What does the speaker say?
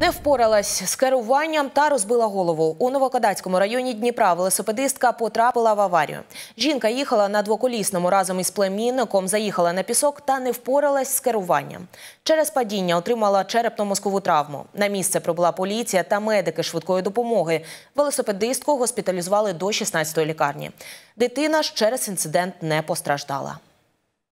Не впоралась з керуванням та розбила голову. У Новокадацькому районі Дніпра велосипедистка потрапила в аварію. Жінка їхала на двоколісному разом із племінником, заїхала на пісок та не впоралась з керуванням. Через падіння отримала черепно-мозкову травму. На місце прибула поліція та медики швидкої допомоги. Велосипедистку госпіталізували до 16-ї лікарні. Дитина ж через інцидент не постраждала.